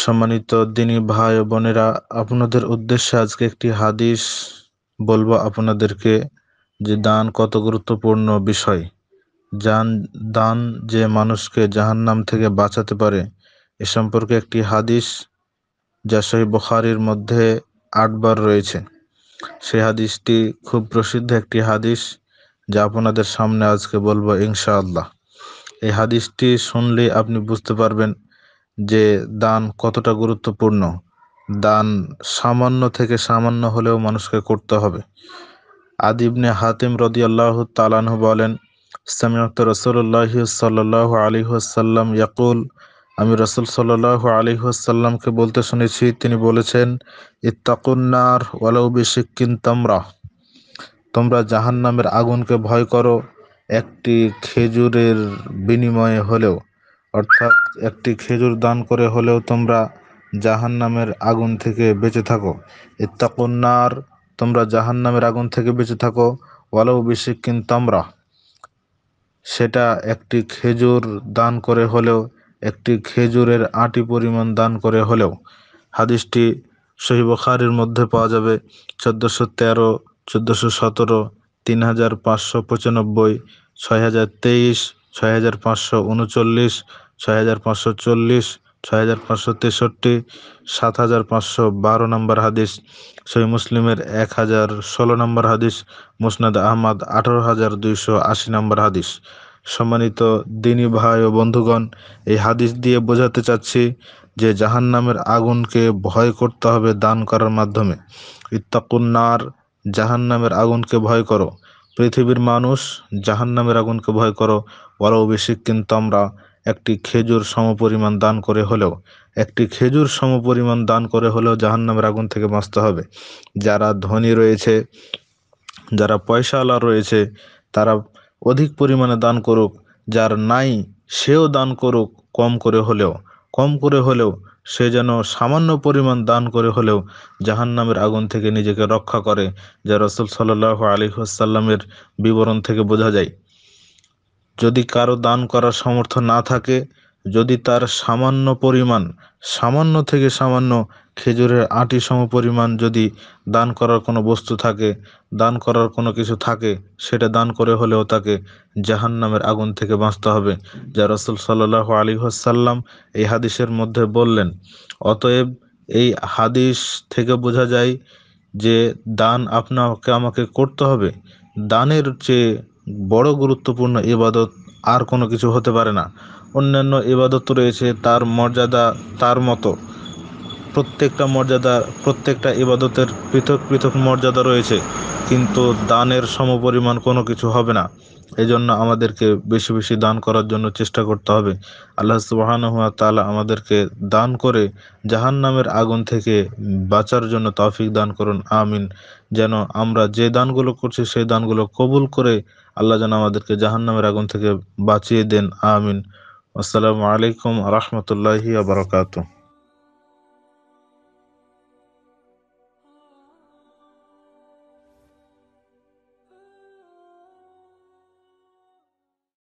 সম্মানিত দিনী ভাই ও বোনেরা আপনাদের উদ্দেশ্যে আজকে একটি হাদিস বলবো আপনাদেরকে যে দান কত গুরুত্বপূর্ণ বিষয় যান দান যে মানুষকে জাহান্নাম থেকে বাঁচাতে পারে এ সম্পর্কে একটি হাদিস যা সহি বখারির মধ্যে আটবার রয়েছে সেই হাদিসটি খুব প্রসিদ্ধ একটি হাদিস যা আপনাদের সামনে আজকে বলবো ইনশাআল্লাহ এই হাদিসটি শুনলে আপনি বুঝতে পারবেন যে দান কতটা গুরুত্বপূর্ণ দান সামান্য থেকে সামান্য হলেও মানুষকে করতে হবে আদিবনে হাতিম রদি আল্লাহ তালানহ বলেন সামিয়ত রসুল্লাহ সাল্লাহ আলী হাসাল্লাম ইয়াকুল আমি রসুল সাল্লাহ আলী হাসাল্লামকে বলতে শুনেছি তিনি বলেছেন ইত্তাকুন্নার ওয়ালাউ বিশিকিন তামরা তোমরা জাহান্নামের আগুনকে ভয় করো একটি খেজুরের বিনিময়ে হলেও অর্থাৎ একটি খেজুর দান করে হলেও তোমরা জাহান নামের আগুন থেকে বেঁচে থাকো ইত্তাকুন্নার তোমরা জাহান নামের আগুন থেকে বেঁচে থাকো ওয়ালাউ কিন তোমরা সেটা একটি খেজুর দান করে হলেও একটি খেজুরের আটি পরিমাণ দান করে হলেও হাদিসটি সহিবখারির মধ্যে পাওয়া যাবে চোদ্দোশো তেরো চোদ্দোশো সতেরো তিন হাজার পাঁচশো পঁচানব্বই ছয় হাজার তেইশ ছয় হাজার পাঁচশো উনচল্লিশ ছয় হাজার পাঁচশো চল্লিশ ছয় হাজার পাঁচশো তেষট্টি সাত হাজার পাঁচশো বারো নম্বর হাদিস সই মুসলিমের এক হাজার ষোলো নম্বর হাদিস মুসনাদ আহমদ আঠারো হাজার দুইশো আশি নম্বর হাদিস সম্মানিত দিনী ভাই ও বন্ধুগণ এই হাদিস দিয়ে বোঝাতে চাচ্ছি যে জাহান নামের আগুনকে ভয় করতে হবে দান করার মাধ্যমে ইত্তাকুন্নার জাহান নামের আগুনকে ভয় করো পৃথিবীর মানুষ জাহান নামের আগুনকে ভয় করো বড় বেশি কিন্তু আমরা একটি খেজুর সমপরিমাণ দান করে হলেও একটি খেজুর সমপরিমাণ দান করে হলেও জাহান্নামের আগুন থেকে বাঁচতে হবে যারা ধনী রয়েছে যারা পয়সাওয়ালা রয়েছে তারা অধিক পরিমাণে দান করুক যার নাই সেও দান করুক কম করে হলেও কম করে হলেও সে যেন সামান্য পরিমাণ দান করে হলেও জাহান্নামের আগুন থেকে নিজেকে রক্ষা করে যা রসুল সাল্লাহ আলী আসাল্লামের বিবরণ থেকে বোঝা যায় যদি কারো দান করার সামর্থ্য না থাকে যদি তার সামান্য পরিমাণ সামান্য থেকে সামান্য খেজুরের আটি সম পরিমাণ যদি দান করার কোনো বস্তু থাকে দান করার কোনো কিছু থাকে সেটা দান করে হলেও তাকে জাহান নামের আগুন থেকে বাঁচতে হবে যা রসুল সাল্লাহ আলী হাসাল্লাম এই হাদিসের মধ্যে বললেন অতএব এই হাদিস থেকে বোঝা যায় যে দান আপনাকে আমাকে করতে হবে দানের চেয়ে বড় গুরুত্বপূর্ণ ইবাদত আর কোনো কিছু হতে পারে না অন্যান্য ইবাদত রয়েছে তার মর্যাদা তার মতো প্রত্যেকটা মর্যাদা প্রত্যেকটা ইবাদতের পৃথক পৃথক মর্যাদা রয়েছে কিন্তু দানের সমপরিমাণ কোনো কিছু হবে না এই জন্য আমাদেরকে বেশি বেশি দান করার জন্য চেষ্টা করতে হবে আল্লাহ সুবাহানহুয়া তালা আমাদেরকে দান করে জাহান নামের আগুন থেকে বাঁচার জন্য তৌফিক দান করুন আমিন যেন আমরা যে দানগুলো করছি সেই দানগুলো কবুল করে আল্লাহ যেন আমাদেরকে জাহান নামের আগুন থেকে বাঁচিয়ে দেন আমিন আসসালামু আলাইকুম রহমতুল্লাহি আবরকাত